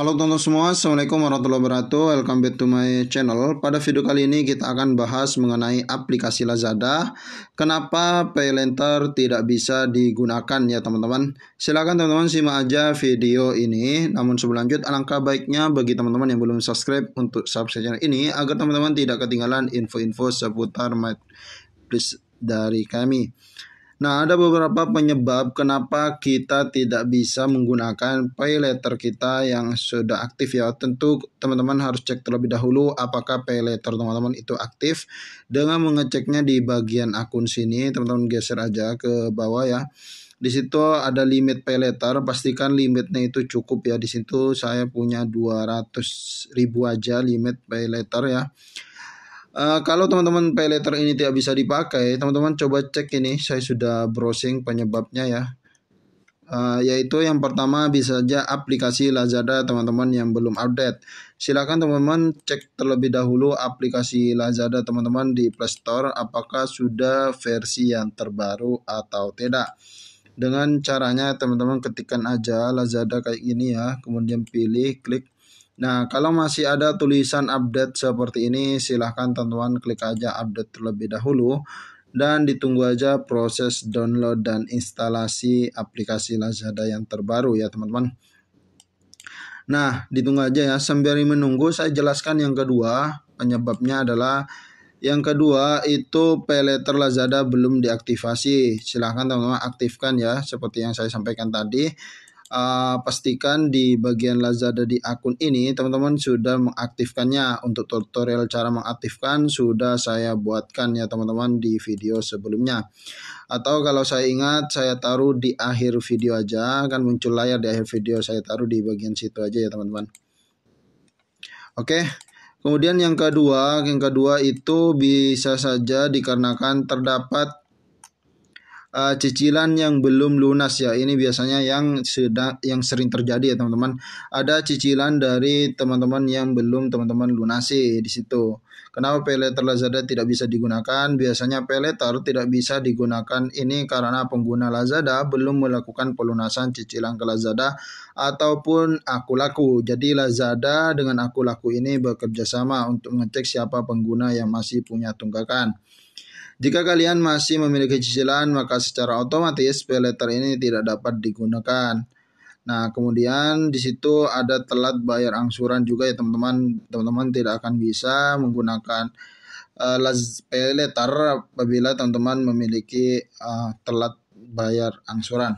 Halo teman-teman semua, Assalamualaikum warahmatullahi wabarakatuh Welcome back to my channel Pada video kali ini kita akan bahas mengenai aplikasi Lazada Kenapa PayLenter tidak bisa digunakan ya teman-teman Silahkan teman-teman simak aja video ini Namun sebelum lanjut alangkah baiknya bagi teman-teman yang belum subscribe untuk subscribe channel ini Agar teman-teman tidak ketinggalan info-info seputar marketplace dari kami Nah, ada beberapa penyebab kenapa kita tidak bisa menggunakan pay letter kita yang sudah aktif ya. Tentu teman-teman harus cek terlebih dahulu apakah pay letter teman-teman itu aktif. Dengan mengeceknya di bagian akun sini, teman-teman geser aja ke bawah ya. Di situ ada limit pay letter, pastikan limitnya itu cukup ya. Di situ saya punya 200 ribu aja limit pay letter ya. Eh, kalau teman-teman pay letter ini tidak bisa dipakai, teman-teman coba cek ini. Saya sudah browsing penyebabnya ya. Uh, yaitu yang pertama bisa saja aplikasi Lazada teman-teman yang belum update. Silakan teman-teman cek terlebih dahulu aplikasi Lazada teman-teman di Play Store apakah sudah versi yang terbaru atau tidak. Dengan caranya teman-teman ketikkan aja Lazada kayak gini ya, kemudian pilih klik Nah, kalau masih ada tulisan update seperti ini, silahkan teman-teman klik aja update terlebih dahulu dan ditunggu aja proses download dan instalasi aplikasi Lazada yang terbaru ya teman-teman. Nah, ditunggu aja ya. Sambil menunggu saya jelaskan yang kedua, penyebabnya adalah yang kedua itu peleter Lazada belum diaktifasi. Silahkan teman-teman aktifkan ya seperti yang saya sampaikan tadi uh, pastikan di bagian Lazada di akun ini teman-teman sudah mengaktifkannya untuk tutorial cara mengaktifkan sudah saya buatkan ya teman-teman di video sebelumnya atau kalau saya ingat saya taruh di akhir video aja akan muncul layar di akhir video saya taruh di bagian situ aja ya teman-teman oke kemudian yang kedua yang kedua itu bisa saja dikarenakan terdapat uh, cicilan yang belum lunas ya. Ini biasanya yang sedang yang sering terjadi ya teman-teman. Ada cicilan dari teman-teman yang belum teman-teman lunasi di situ. Kenapa peleter Lazada tidak bisa digunakan? Biasanya peleter tidak bisa digunakan ini karena pengguna Lazada belum melakukan pelunasan cicilan ke Lazada ataupun aku laku. Jadi Lazada dengan aku laku ini bekerja sama untuk ngecek siapa pengguna yang masih punya tunggakan. Jika kalian masih memiliki cicilan, maka secara otomatis pay letter ini tidak dapat digunakan. Nah, kemudian di situ ada telat bayar angsuran juga ya teman-teman. Teman-teman tidak akan bisa menggunakan uh, pay letter apabila teman-teman memiliki uh, telat bayar angsuran.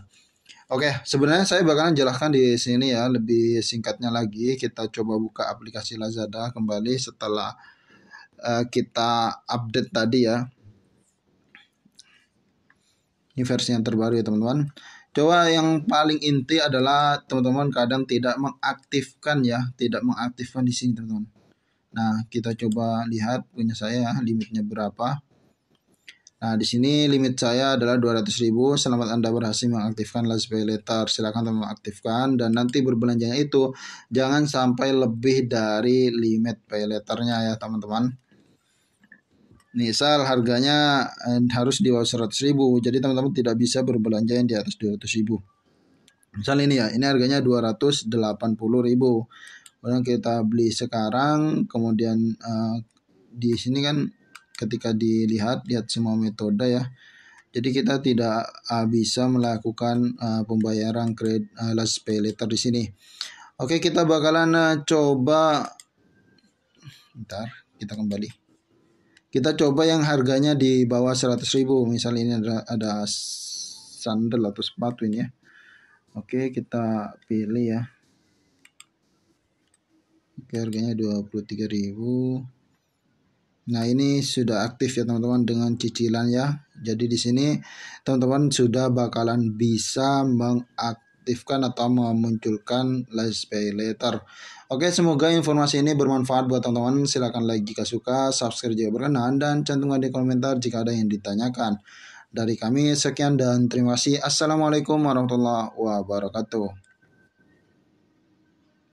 Oke, okay, sebenarnya saya bakalan jelaskan di sini ya lebih singkatnya lagi. Kita coba buka aplikasi Lazada kembali setelah uh, kita update tadi ya. Ini versi yang terbaru ya teman-teman. Coba yang paling inti adalah teman-teman kadang tidak mengaktifkan ya, tidak mengaktifkan di sini teman-teman. Nah, kita coba lihat punya saya ya, limitnya berapa. Nah, di sini limit saya adalah 200.000. Selamat Anda berhasil mengaktifkan last Pay letter. Silakan teman teman aktifkan dan nanti berbelanjanya itu jangan sampai lebih dari limit pay letternya ya, teman-teman. Misal harganya eh, harus di bawah 100 ribu. Jadi teman-teman tidak bisa berbelanja yang di atas 200 ribu. Misal ini ya, ini harganya 280 ribu. Kemudian kita beli sekarang, kemudian uh, di sini kan ketika dilihat, lihat semua metode ya. Jadi kita tidak uh, bisa melakukan uh, pembayaran kredit uh, last pay later di sini. Oke, kita bakalan uh, coba. ntar kita kembali. Kita coba yang harganya di bawah 100.000 Misalnya ini ada, ada sandal atau sepatu ini ya. Oke, kita pilih ya. Oke, harganya 23.000. Nah, ini sudah aktif ya teman-teman dengan cicilan ya. Jadi di sini teman-teman sudah bakalan bisa mengaktifkan mengaktifkan atau memunculkan list pay later. Oke, semoga informasi ini bermanfaat buat teman-teman. Silahkan like jika suka, subscribe jika berkenan, dan cantumkan di komentar jika ada yang ditanyakan. Dari kami, sekian dan terima kasih. Assalamualaikum warahmatullahi wabarakatuh.